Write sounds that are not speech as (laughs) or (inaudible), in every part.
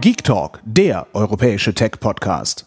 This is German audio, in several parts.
Geek Talk, der europäische Tech-Podcast.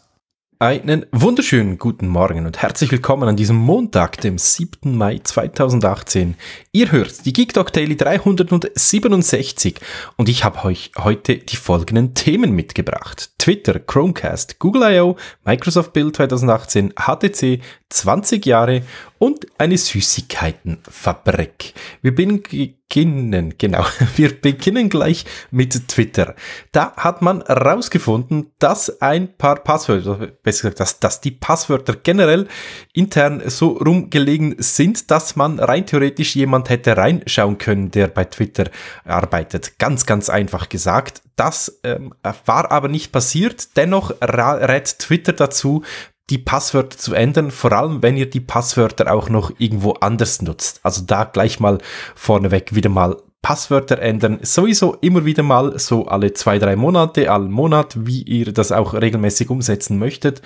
Einen wunderschönen guten Morgen und herzlich willkommen an diesem Montag, dem 7. Mai 2018. Ihr hört die Geek Talk Daily 367 und ich habe euch heute die folgenden Themen mitgebracht. Twitter, Chromecast, Google I.O., Microsoft Build 2018, HTC, 20 Jahre und eine Süßigkeitenfabrik. Wir beginnen, genau, (laughs) wir beginnen gleich mit Twitter. Da hat man rausgefunden, dass ein paar Passwörter, besser gesagt, dass, dass die Passwörter generell intern so rumgelegen sind, dass man rein theoretisch jemand hätte reinschauen können, der bei Twitter arbeitet. Ganz, ganz einfach gesagt. Das ähm, war aber nicht passiert. Dennoch rät Twitter dazu, die Passwörter zu ändern, vor allem wenn ihr die Passwörter auch noch irgendwo anders nutzt. Also da gleich mal vorneweg wieder mal Passwörter ändern sowieso immer wieder mal, so alle zwei, drei Monate, allen Monat, wie ihr das auch regelmäßig umsetzen möchtet.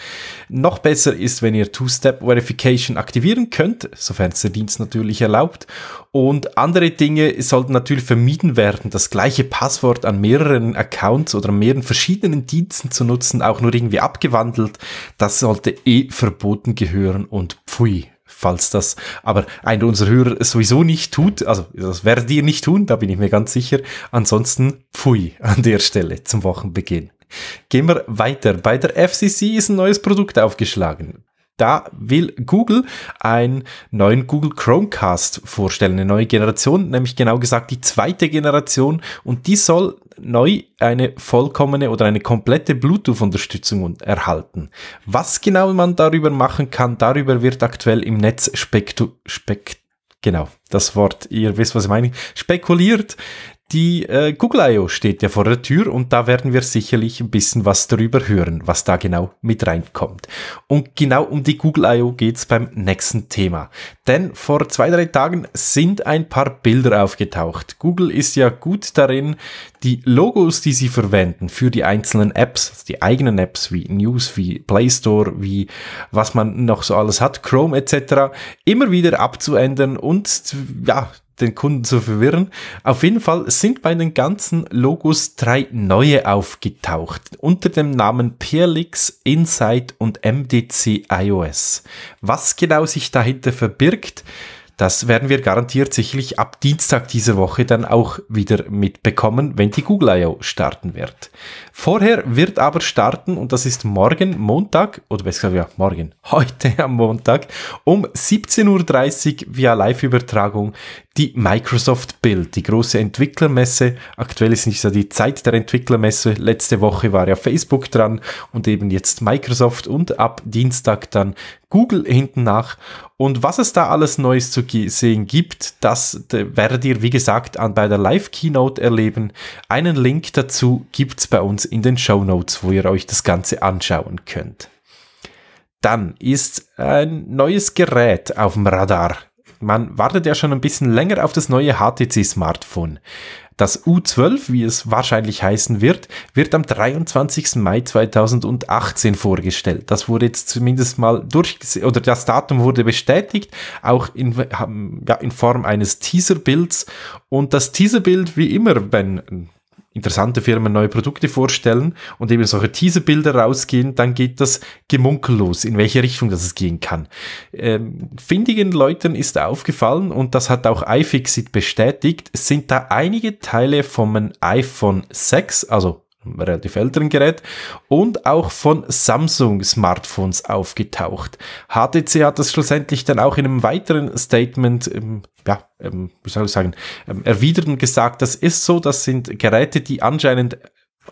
Noch besser ist, wenn ihr Two-Step-Verification aktivieren könnt, sofern es der Dienst natürlich erlaubt. Und andere Dinge sollten natürlich vermieden werden, das gleiche Passwort an mehreren Accounts oder mehreren verschiedenen Diensten zu nutzen, auch nur irgendwie abgewandelt. Das sollte eh verboten gehören und pfui falls das aber einer unserer Hörer sowieso nicht tut, also das werdet ihr nicht tun, da bin ich mir ganz sicher. Ansonsten pfui an der Stelle zum Wochenbeginn. Gehen wir weiter. Bei der FCC ist ein neues Produkt aufgeschlagen da will Google einen neuen Google Chromecast vorstellen, eine neue Generation, nämlich genau gesagt die zweite Generation und die soll neu eine vollkommene oder eine komplette Bluetooth-Unterstützung erhalten. Was genau man darüber machen kann, darüber wird aktuell im Netz spektu spekt genau, das Wort, ihr wisst, was ich meine, spekuliert die äh, IO steht ja vor der Tür und da werden wir sicherlich ein bisschen was darüber hören, was da genau mit reinkommt. Und genau um die Google Google.io geht's beim nächsten Thema. Denn vor zwei, drei Tagen sind ein paar Bilder aufgetaucht. Google ist ja gut darin, die Logos, die sie verwenden für die einzelnen Apps, also die eigenen Apps wie News, wie Play Store, wie was man noch so alles hat, Chrome etc., immer wieder abzuändern und ja, den Kunden zu verwirren. Auf jeden Fall sind bei den ganzen Logos drei neue aufgetaucht, unter dem Namen Peerlix, Insight und MDC iOS. Was genau sich dahinter verbirgt, das werden wir garantiert sicherlich ab Dienstag dieser Woche dann auch wieder mitbekommen, wenn die Google I.O. starten wird. Vorher wird aber starten, und das ist morgen Montag, oder besser gesagt, ja, morgen, (laughs) heute am Montag, um 17.30 Uhr via Live-Übertragung die Microsoft Build, die große Entwicklermesse. Aktuell ist nicht so die Zeit der Entwicklermesse. Letzte Woche war ja Facebook dran und eben jetzt Microsoft und ab Dienstag dann Google hinten nach. Und was es da alles Neues zu sehen gibt, das werdet ihr, wie gesagt, an, bei der Live-Keynote erleben. Einen Link dazu gibt's bei uns in den Show Notes, wo ihr euch das Ganze anschauen könnt. Dann ist ein neues Gerät auf dem Radar man wartet ja schon ein bisschen länger auf das neue HTC-Smartphone. Das U12, wie es wahrscheinlich heißen wird, wird am 23. Mai 2018 vorgestellt. Das wurde jetzt zumindest mal durch, oder das Datum wurde bestätigt, auch in, ja, in Form eines Teaserbilds. Und das Teaserbild, wie immer, wenn interessante Firmen neue Produkte vorstellen und eben solche Teaserbilder rausgehen, dann geht das gemunkellos, in welche Richtung das es gehen kann. Ähm, findigen Leuten ist aufgefallen und das hat auch iFixit bestätigt, sind da einige Teile vom iPhone 6, also relativ älteren Gerät und auch von Samsung Smartphones aufgetaucht. HTC hat das schlussendlich dann auch in einem weiteren Statement, ähm, ja, ähm, wie soll ich sagen, ähm, erwidert und gesagt, das ist so, das sind Geräte, die anscheinend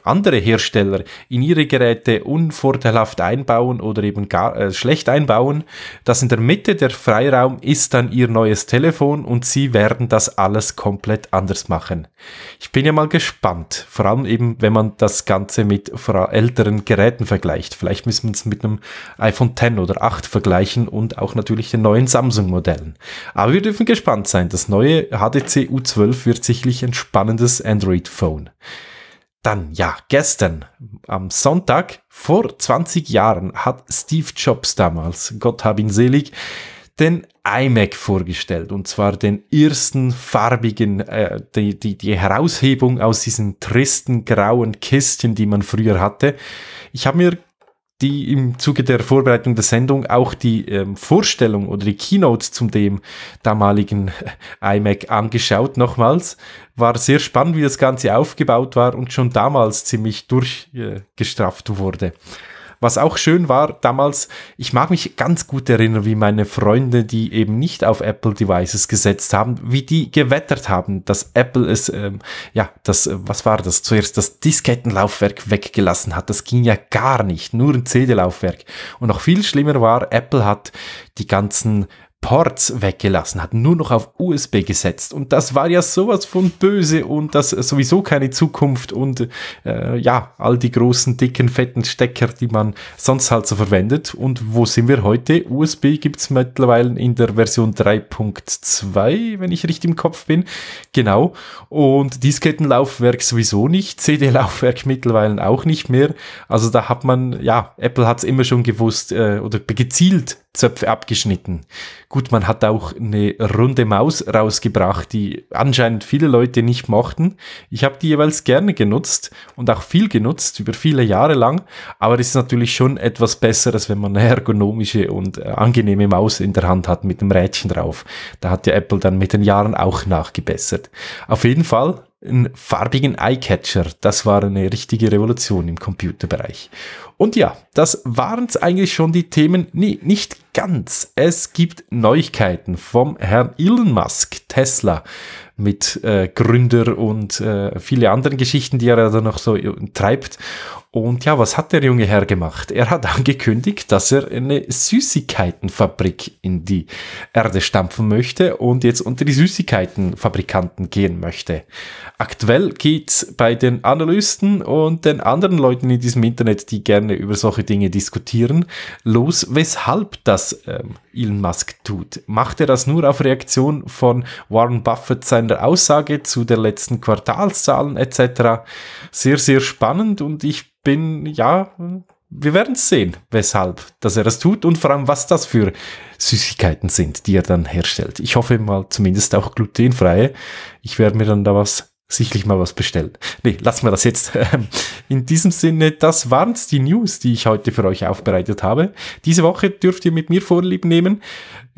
andere Hersteller in ihre Geräte unvorteilhaft einbauen oder eben gar, äh, schlecht einbauen, dass in der Mitte der Freiraum ist dann ihr neues Telefon und sie werden das alles komplett anders machen. Ich bin ja mal gespannt, vor allem eben, wenn man das Ganze mit älteren Geräten vergleicht. Vielleicht müssen wir es mit einem iPhone X oder 8 vergleichen und auch natürlich den neuen Samsung-Modellen. Aber wir dürfen gespannt sein. Das neue HDC U12 wird sicherlich ein spannendes Android-Phone. Dann, ja, gestern, am Sonntag, vor 20 Jahren, hat Steve Jobs damals, Gott hab ihn selig, den iMac vorgestellt und zwar den ersten farbigen, äh, die, die, die Heraushebung aus diesen tristen grauen Kistchen, die man früher hatte. Ich habe mir die im Zuge der Vorbereitung der Sendung auch die ähm, Vorstellung oder die Keynote zum dem damaligen äh, iMac angeschaut nochmals. War sehr spannend, wie das Ganze aufgebaut war und schon damals ziemlich durchgestrafft äh, wurde. Was auch schön war damals, ich mag mich ganz gut erinnern, wie meine Freunde, die eben nicht auf Apple Devices gesetzt haben, wie die gewettert haben, dass Apple es, ähm, ja, das, äh, was war das zuerst, das Diskettenlaufwerk weggelassen hat. Das ging ja gar nicht, nur ein CD-Laufwerk. Und noch viel schlimmer war, Apple hat die ganzen Ports weggelassen, hat nur noch auf USB gesetzt. Und das war ja sowas von böse und das sowieso keine Zukunft und äh, ja, all die großen, dicken, fetten Stecker, die man sonst halt so verwendet. Und wo sind wir heute? USB gibt's mittlerweile in der Version 3.2, wenn ich richtig im Kopf bin. Genau. Und Diskettenlaufwerk sowieso nicht, CD-Laufwerk mittlerweile auch nicht mehr. Also da hat man, ja, Apple hat's immer schon gewusst äh, oder gezielt Zöpfe abgeschnitten. Gut, man hat auch eine runde Maus rausgebracht, die anscheinend viele Leute nicht mochten. Ich habe die jeweils gerne genutzt und auch viel genutzt, über viele Jahre lang. Aber es ist natürlich schon etwas Besseres, wenn man eine ergonomische und äh, angenehme Maus in der Hand hat mit einem Rädchen drauf. Da hat ja Apple dann mit den Jahren auch nachgebessert. Auf jeden Fall einen farbigen Eyecatcher. Das war eine richtige Revolution im Computerbereich. Und ja, das waren es eigentlich schon die Themen. Nee, nicht ganz. Es gibt Neuigkeiten vom Herrn Elon Musk, Tesla, mit äh, Gründer und äh, viele anderen Geschichten, die er da noch so äh, treibt. Und ja, was hat der junge Herr gemacht? Er hat (laughs) angekündigt, dass er eine Süßigkeitenfabrik in die Erde stampfen möchte und jetzt unter die Süßigkeitenfabrikanten gehen möchte. Aktuell geht es bei den Analysten und den anderen Leuten in diesem Internet, die gerne gerne über solche Dinge diskutieren. Los, weshalb das ähm, Elon Musk tut. Macht er das nur auf Reaktion von Warren Buffett seiner Aussage zu den letzten Quartalszahlen etc.? Sehr, sehr spannend und ich bin, ja, wir werden es sehen, weshalb, dass er das tut und vor allem, was das für Süßigkeiten sind, die er dann herstellt. Ich hoffe mal zumindest auch glutenfreie. Ich werde mir dann da was sicherlich mal was bestellen. Nee, lassen wir das jetzt. Ähm, in diesem Sinne, das waren die News, die ich heute für euch aufbereitet habe. Diese Woche dürft ihr mit mir Vorlieb nehmen.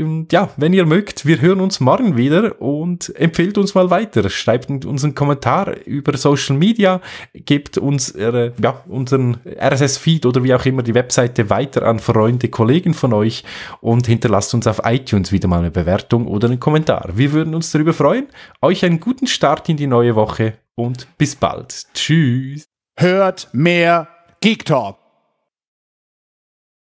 Und ja, wenn ihr mögt, wir hören uns morgen wieder und empfehlt uns mal weiter. Schreibt uns einen Kommentar über Social Media, gebt uns äh, ja, unseren RSS-Feed oder wie auch immer die Webseite weiter an Freunde, Kollegen von euch und hinterlasst uns auf iTunes wieder mal eine Bewertung oder einen Kommentar. Wir würden uns darüber freuen. Euch einen guten Start in die neue Woche und bis bald. Tschüss. Hört mehr Geek Talk.